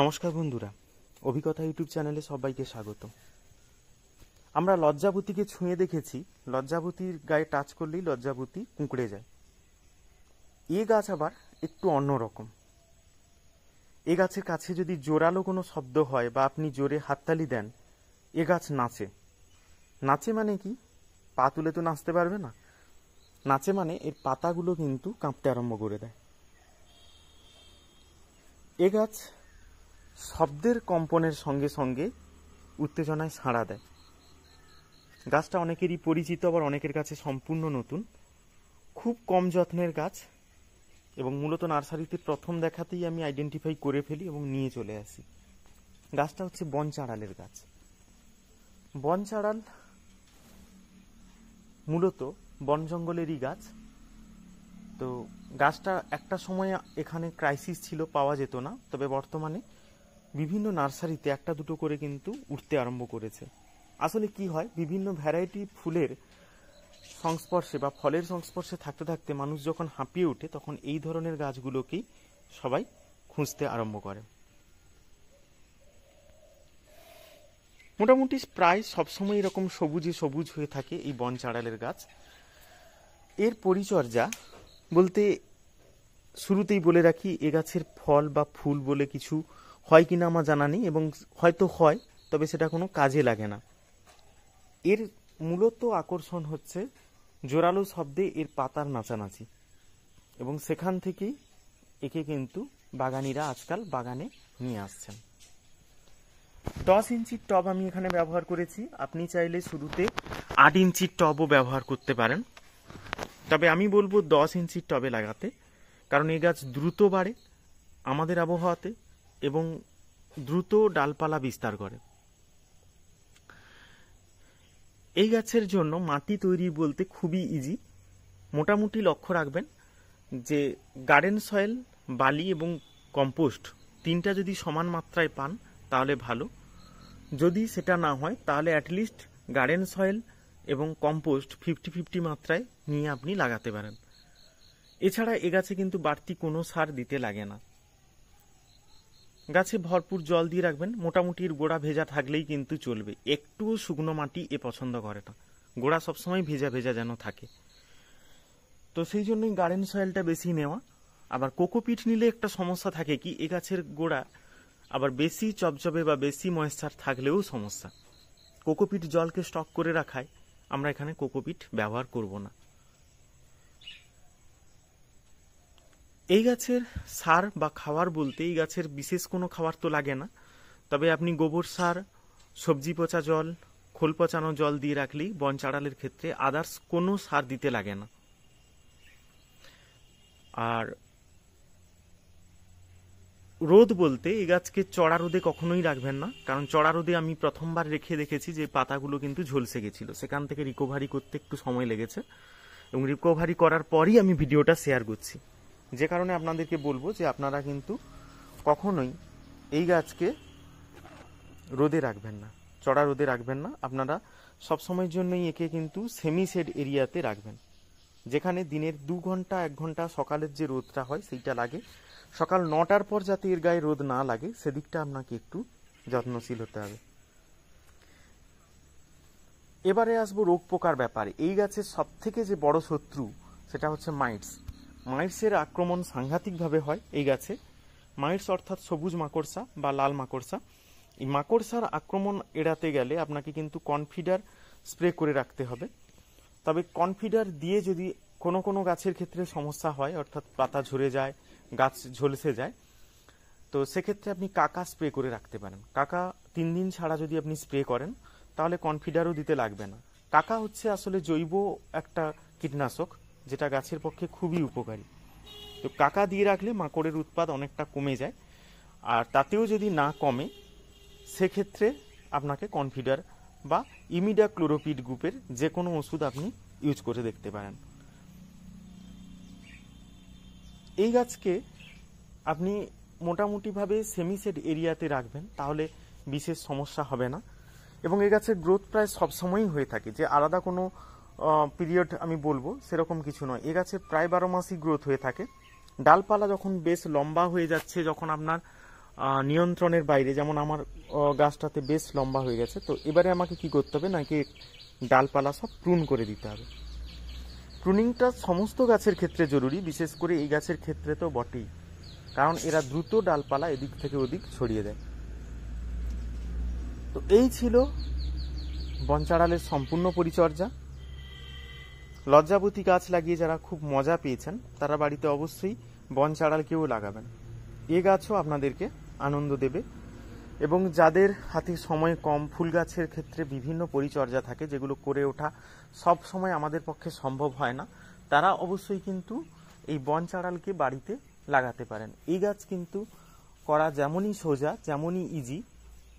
নমস্কার বন্ধুরা অভিজ্ঞতা ইউটিউব চ্যানেলে সবাইকে স্বাগত আমরা লজ্জাবতীকে ছুঁয়ে দেখেছি লজ্জাবতীর গায়ে টাচ করলেই লজ্জাবতী কুঁকড়ে যায় এ গাছ আবার একটু অন্যরকম এ গাছের কাছে যদি জোরালো কোনো শব্দ হয় বা আপনি জোরে হাততালি দেন এ গাছ নাচে নাচে মানে কি পা তুলে তো নাচতে পারবে না নাচে মানে এর পাতাগুলো কিন্তু কাঁপতে আরম্ভ করে দেয় এ গাছ শব্দের কম্পনের সঙ্গে সঙ্গে উত্তেজনায় সাড়া দেয় গাছটা অনেকেরই পরিচিত আবার অনেকের কাছে সম্পূর্ণ নতুন খুব কম যত্নের গাছ এবং মূলত নার্সারিতে প্রথম দেখাতেই আমি আইডেন্টিফাই করে ফেলি এবং নিয়ে চলে আসি গাছটা হচ্ছে বন চাড়ালের গাছ বন চাড়াল মূলত বন জঙ্গলেরই গাছ তো গাছটা একটা সময় এখানে ক্রাইসিস ছিল পাওয়া যেত না তবে বর্তমানে বিভিন্ন নার্সারিতে একটা দুটো করে কিন্তু উঠতে আরম্ভ করেছে আসলে কি হয় বিভিন্ন ভ্যারাইটি ফুলের সংস্পর্শে বা ফলের সংস্পর্শে থাকতে থাকতে মানুষ যখন হাঁপিয়ে ওঠে তখন এই ধরনের গাছগুলোকেই সবাই খুঁজতে আরম্ভ করে মোটামুটি প্রায় সবসময় এরকম সবুজে সবুজ হয়ে থাকে এই বন চাড়ালের গাছ এর পরিচর্যা বলতে শুরুতেই বলে রাখি এ গাছের ফল বা ফুল বলে কিছু হয় কিনা আমার জানা নেই এবং হয়তো হয় তবে সেটা কোনো কাজে লাগে না এর মূলত আকর্ষণ হচ্ছে জোরালো শব্দে এর পাতার নাচানাচি এবং সেখান থেকেই একে কিন্তু বাগানিরা আজকাল বাগানে নিয়ে আসছেন দশ ইঞ্চির টব আমি এখানে ব্যবহার করেছি আপনি চাইলে শুরুতে আট ইঞ্চির টবও ব্যবহার করতে পারেন তবে আমি বলবো দশ ইঞ্চির টবে লাগাতে কারণ এ গাছ দ্রুত বাড়ে আমাদের আবহাওয়াতে এবং দ্রুত ডালপালা বিস্তার করে এই গাছের জন্য মাটি তৈরি বলতে খুবই ইজি মোটামুটি লক্ষ্য রাখবেন যে গার্ডেন সয়েল বালি এবং কম্পোস্ট তিনটা যদি সমান মাত্রায় পান তাহলে ভালো যদি সেটা না হয় তাহলে অ্যাটলিস্ট গার্ডেন সয়েল এবং কম্পোস্ট ফিফটি ফিফটি মাত্রায় নিয়ে আপনি লাগাতে পারেন এছাড়া এ গাছে কিন্তু বাড়তি কোনো সার দিতে লাগে না গাছে ভরপুর জল দিয়ে রাখবেন মোটামুটি গোড়া ভেজা থাকলেই কিন্তু চলবে একটুও শুকনো মাটি এ পছন্দ করে না গোড়া সবসময় ভেজা ভেজা যেন থাকে তো সেই জন্যই গার্ডেন সয়েলটা বেশি নেওয়া আবার কোকোপিট নিলে একটা সমস্যা থাকে কি এ গাছের গোড়া আবার বেশি চপচপে বা বেশি ময়েশ্চার থাকলেও সমস্যা কোকোপিট জলকে স্টক করে রাখায় আমরা এখানে কোকোপিট ব্যবহার করব না এই গাছের সার বা খাওয়ার বলতে এই গাছের বিশেষ কোনো খাবার তো লাগে না তবে আপনি গোবর সার সবজি পচা জল খোল পচানো জল দিয়ে রাখলেই বন চাড়ালের ক্ষেত্রে আদার্স কোনো সার দিতে লাগে না আর রোদ বলতে এই গাছকে চড়া রোদে কখনোই রাখবেন না কারণ চড়া রোদে আমি প্রথমবার রেখে দেখেছি যে পাতাগুলো কিন্তু ঝলসে গেছিলো সেখান থেকে রিকভারি করতে একটু সময় লেগেছে এবং রিকভারি করার পরই আমি ভিডিওটা শেয়ার করছি যে কারণে আপনাদেরকে বলবো যে আপনারা কিন্তু কখনোই এই গাছকে রোদে রাখবেন না চড়া রোদে রাখবেন না আপনারা সবসময়ের জন্যই একে কিন্তু সেমি শেড এরিয়াতে রাখবেন যেখানে দিনের দু ঘন্টা এক ঘন্টা সকালের যে রোদটা হয় সেইটা লাগে সকাল নটার পর যাতে এর গায়ে রোদ না লাগে সেদিকটা আপনাকে একটু যত্নশীল হতে হবে এবারে আসবো রোগ পোকার ব্যাপারে এই গাছের সব থেকে যে বড় শত্রু সেটা হচ্ছে মাইটস মাইটসের আক্রমণ সাংঘাতিকভাবে হয় এই গাছে মাইটস অর্থাৎ সবুজ মাকড়সা বা লাল মাকড়সা এই মাকড়সার আক্রমণ এড়াতে গেলে আপনাকে কিন্তু কনফিডার স্প্রে করে রাখতে হবে তবে কনফিডার দিয়ে যদি কোনো কোনো গাছের ক্ষেত্রে সমস্যা হয় অর্থাৎ পাতা ঝরে যায় গাছ ঝলসে যায় তো সেক্ষেত্রে আপনি কাকা স্প্রে করে রাখতে পারেন কাকা তিন দিন ছাড়া যদি আপনি স্প্রে করেন তাহলে কনফিডারও দিতে লাগবে না কাকা হচ্ছে আসলে জৈব একটা কীটনাশক যেটা গাছের পক্ষে খুবই উপকারী তো কাকা দিয়ে রাখলে মাকড়ের উৎপাদ অনেকটা কমে যায় আর তাতেও যদি না কমে সেক্ষেত্রে আপনাকে কনফিডার বা ইমিডা ক্লোরোপিড গ্রুপের যে কোনো ওষুধ আপনি ইউজ করে দেখতে পারেন এই গাছকে আপনি মোটামুটিভাবে সেমিসেড এরিয়াতে রাখবেন তাহলে বিশেষ সমস্যা হবে না এবং এই গাছের গ্রোথ প্রায় সবসময়ই হয়ে থাকে যে আলাদা কোনো পিরিয়ড আমি বলবো সেরকম কিছু নয় এ গাছের প্রায় বারো মাসই গ্রোথ হয়ে থাকে ডালপালা যখন বেশ লম্বা হয়ে যাচ্ছে যখন আপনার নিয়ন্ত্রণের বাইরে যেমন আমার গাছটাতে বেশ লম্বা হয়ে গেছে তো এবারে আমাকে কি করতে হবে নাকি ডালপালা সব প্রুন করে দিতে হবে প্রুনিংটা সমস্ত গাছের ক্ষেত্রে জরুরি বিশেষ করে এই গাছের ক্ষেত্রে তো বটেই কারণ এরা দ্রুত ডালপালা এদিক থেকে ওদিক ছড়িয়ে দেয় তো এই ছিল বঞ্চাড়ালের সম্পূর্ণ পরিচর্যা লজ্জাবতী গাছ লাগিয়ে যারা খুব মজা পেয়েছেন তারা বাড়িতে অবশ্যই বন চাড়ালকেও লাগাবেন এ গাছও আপনাদেরকে আনন্দ দেবে এবং যাদের হাতে সময় কম ফুল গাছের ক্ষেত্রে বিভিন্ন পরিচর্যা থাকে যেগুলো করে ওঠা সব সময় আমাদের পক্ষে সম্ভব হয় না তারা অবশ্যই কিন্তু এই বন চাড়ালকে বাড়িতে লাগাতে পারেন এই গাছ কিন্তু করা যেমনই সোজা যেমনই ইজি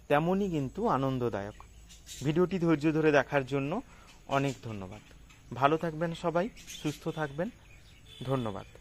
তেমনই কিন্তু আনন্দদায়ক ভিডিওটি ধৈর্য ধরে দেখার জন্য অনেক ধন্যবাদ ভালো থাকবেন সবাই সুস্থ থাকবেন ধন্যবাদ